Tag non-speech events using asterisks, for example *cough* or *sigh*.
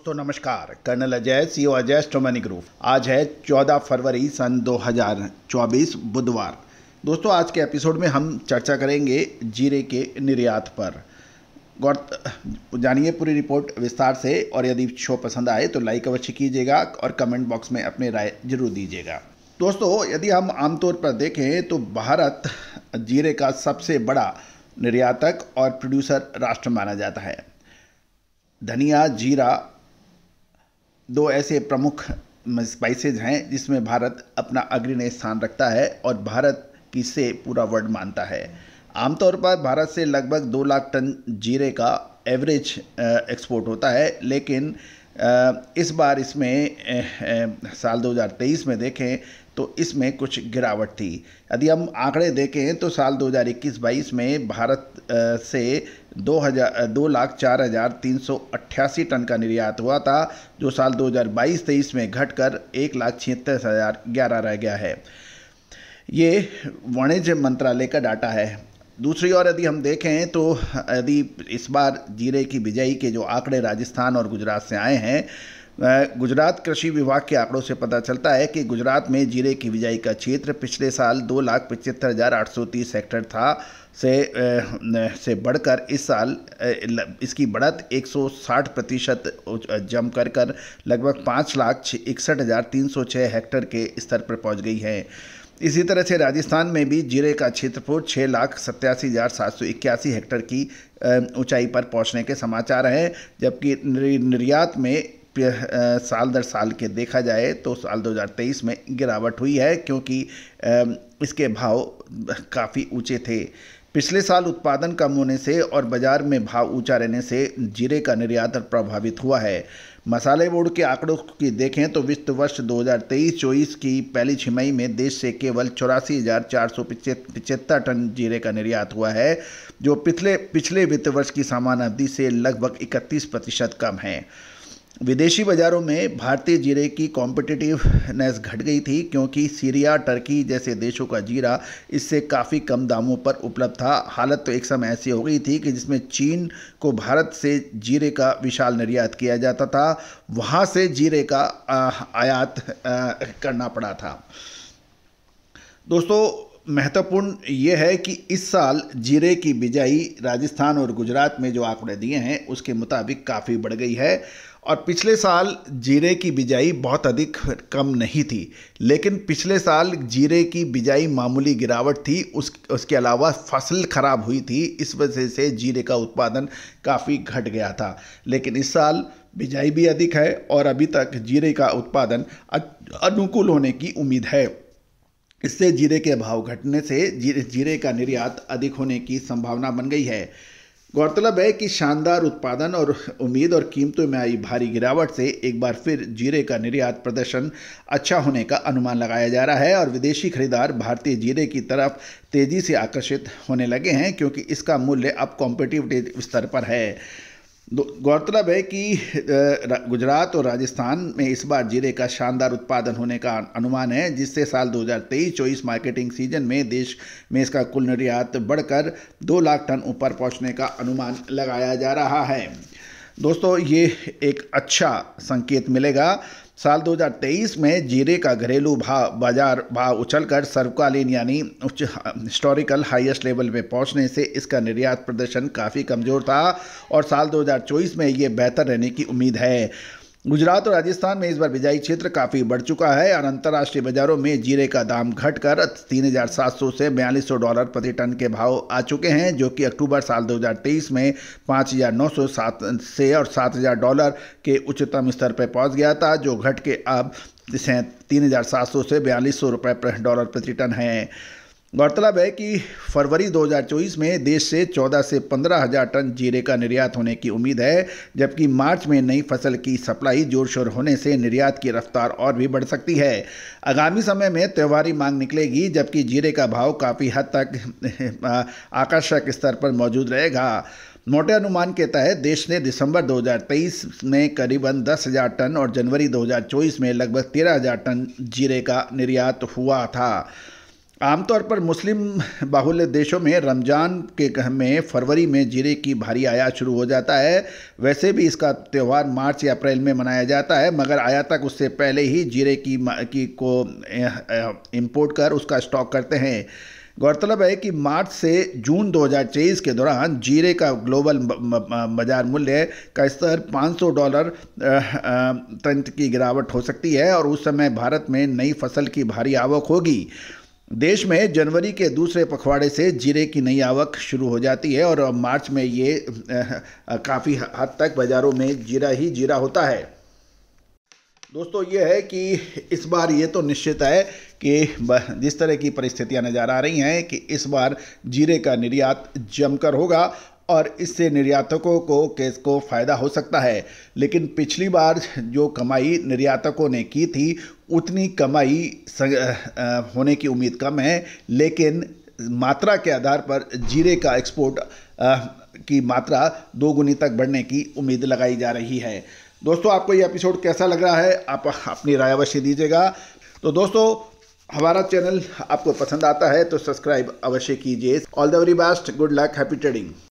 दोस्तों नमस्कार colonel Ajay CO Ajay astronomy group आज है 14 फरवरी सन 2024 बुधवार दोस्तों आज के एपिसोड में हम चर्चा करेंगे जीरे के निर्यात पर गौर जानिए पूरी रिपोर्ट विस्तार से और यदि शो पसंद आए तो लाइक अवश्य कीजिएगा और कमेंट बॉक्स में अपने राय जरूर दीजिएगा दोस्तों यदि हम आमतौर पर देखें तो भारत जीरे का सबसे बड़ा निर्यातक और प्रोड्यूसर राष्ट्र माना जाता है धनिया जीरा दो ऐसे प्रमुख स्पाइसेज हैं जिसमें भारत अपना अग्रणी स्थान रखता है और भारत की से पूरा वर्ल्ड मानता है आमतौर पर भारत से लगभग दो लाख टन जीरे का एवरेज एक्सपोर्ट होता है लेकिन इस बार इसमें साल 2023 में देखें तो इसमें कुछ गिरावट थी यदि हम आंकड़े देखें तो साल 2021-22 में भारत से दो हज़ार दो लाख चार हज़ार तीन सौ अट्ठासी टन का निर्यात हुआ था जो साल 2022-23 में घटकर एक लाख छिहत्तर हज़ार ग्यारह रह गया है ये वाणिज्य मंत्रालय का डाटा है दूसरी ओर यदि हम देखें तो यदि इस बार जीरे की बिजाई के जो आंकड़े राजस्थान और गुजरात से आए हैं गुजरात कृषि विभाग के आंकड़ों से पता चलता है कि गुजरात में जीरे की बिजाई का क्षेत्र पिछले साल दो लाख पचहत्तर हज़ार आठ सौ तीस हेक्टर था से से बढ़कर इस साल इसकी बढ़त 160 प्रतिशत जम कर कर लगभग पाँच लाख इकसठ हज़ार तीन सौ छः हेक्टर के स्तर पर पहुंच गई है इसी तरह से राजस्थान में भी जीरे का क्षेत्रफल छः लाख सत्तासी हज़ार सात सौ इक्यासी हेक्टर की ऊंचाई पर पहुंचने के समाचार हैं जबकि निर्यात में साल दर साल के देखा जाए तो साल 2023 में गिरावट हुई है क्योंकि इसके भाव काफ़ी ऊंचे थे पिछले साल उत्पादन कम होने से और बाजार में भाव ऊंचा रहने से जीरे का निर्यात प्रभावित हुआ है मसाले बोर्ड के आंकड़ों की देखें तो वित्त वर्ष 2023-24 की पहली छिमाही में देश से केवल चौरासी हज़ार चार सौ पिचहत्तर टन जीरे का निर्यात हुआ है जो पिछले पिछले वित्त वर्ष की सामान अवधि से लगभग 31 प्रतिशत कम है विदेशी बाज़ारों में भारतीय जीरे की कॉम्पिटिटिवनेस घट गई थी क्योंकि सीरिया टर्की जैसे देशों का जीरा इससे काफ़ी कम दामों पर उपलब्ध था हालत तो एक समय ऐसी हो गई थी कि जिसमें चीन को भारत से जीरे का विशाल निर्यात किया जाता था वहाँ से जीरे का आयात करना पड़ा था दोस्तों महत्वपूर्ण ये है कि इस साल जीरे की बिजाई राजस्थान और गुजरात में जो आंकड़े दिए हैं उसके मुताबिक काफ़ी बढ़ गई है और पिछले साल जीरे की बिजाई बहुत अधिक कम नहीं थी लेकिन पिछले साल जीरे की बिजाई मामूली गिरावट थी उस उसके अलावा फसल खराब हुई थी इस वजह से जीरे का उत्पादन काफ़ी घट गया था लेकिन इस साल बिजाई भी अधिक है और अभी तक जीरे का उत्पादन अनुकूल होने की उम्मीद है इससे जीरे के भाव घटने से जीरे का निर्यात अधिक होने की संभावना बन गई है गौरतलब है कि शानदार उत्पादन और उम्मीद और कीमतों में आई भारी गिरावट से एक बार फिर जीरे का निर्यात प्रदर्शन अच्छा होने का अनुमान लगाया जा रहा है और विदेशी खरीदार भारतीय जीरे की तरफ तेज़ी से आकर्षित होने लगे हैं क्योंकि इसका मूल्य अब कॉम्पिटिव स्तर पर है गौरतलब है कि गुजरात और राजस्थान में इस बार जीरे का शानदार उत्पादन होने का अनुमान है जिससे साल 2023-24 मार्केटिंग सीजन में देश में इसका कुल निर्यात बढ़कर 2 लाख टन ऊपर पहुंचने का अनुमान लगाया जा रहा है दोस्तों ये एक अच्छा संकेत मिलेगा साल 2023 में जीरे का घरेलू भाव बाजार भाव उछलकर सर्वकालीन यानी उच्च हिस्टोरिकल हाईएस्ट लेवल में पहुंचने से इसका निर्यात प्रदर्शन काफ़ी कमज़ोर था और साल 2024 में ये बेहतर रहने की उम्मीद है गुजरात और राजस्थान में इस बार बिजाई क्षेत्र काफ़ी बढ़ चुका है और अंतर्राष्ट्रीय बाजारों में जीरे का दाम घटकर तीन हज़ार सात सौ से बयालीस सौ डॉलर प्रति टन के भाव आ चुके हैं जो कि अक्टूबर साल 2023 में पाँच हज़ार नौ सौ सात से और सात हज़ार डॉलर के उच्चतम स्तर पर पहुंच गया था जो घट के अब तीन हज़ार सात सौ से बयालीस सौ रुपये डॉलर प्रति टन है गौरतलब है कि फरवरी 2024 में देश से 14 से पंद्रह हजार टन जीरे का निर्यात होने की उम्मीद है जबकि मार्च में नई फसल की सप्लाई जोर शोर होने से निर्यात की रफ्तार और भी बढ़ सकती है आगामी समय में त्योहारी मांग निकलेगी जबकि जीरे का भाव काफ़ी हद तक *laughs* आकर्षक स्तर पर मौजूद रहेगा मोटे अनुमान के तहत देश ने दिसंबर 2023 में करीबन 10,000 टन और जनवरी 2024 में लगभग 13,000 टन जीरे का निर्यात हुआ था आमतौर पर मुस्लिम बाहुल्य देशों में रमज़ान के में फरवरी में जीरे की भारी आयात शुरू हो जाता है वैसे भी इसका त्यौहार मार्च या अप्रैल में मनाया जाता है मगर आया तक उससे पहले ही जीरे की, की को इंपोर्ट कर उसका स्टॉक करते हैं गौरतलब है कि मार्च से जून 2023 के दौरान जीरे का ग्लोबल बाजार मूल्य का स्तर 500 डॉलर तंत्र की गिरावट हो सकती है और उस समय भारत में नई फसल की भारी आवक होगी देश में जनवरी के दूसरे पखवाड़े से जीरे की नई आवक शुरू हो जाती है और मार्च में ये काफ़ी हद तक बाज़ारों में जीरा ही जीरा होता है दोस्तों ये है कि इस बार ये तो निश्चित है कि जिस तरह की परिस्थितियां नज़र आ रही हैं कि इस बार जीरे का निर्यात जमकर होगा और इससे निर्यातकों को केस को फ़ायदा हो सकता है लेकिन पिछली बार जो कमाई निर्यातकों ने की थी उतनी कमाई होने की उम्मीद कम है लेकिन मात्रा के आधार पर जीरे का एक्सपोर्ट की मात्रा दो गुनी तक बढ़ने की उम्मीद लगाई जा रही है दोस्तों आपको ये एपिसोड कैसा लग रहा है आप अपनी राय अवश्य दीजिएगा तो दोस्तों हमारा चैनल आपको पसंद आता है तो सब्सक्राइब अवश्य कीजिए all the very best good luck happy trading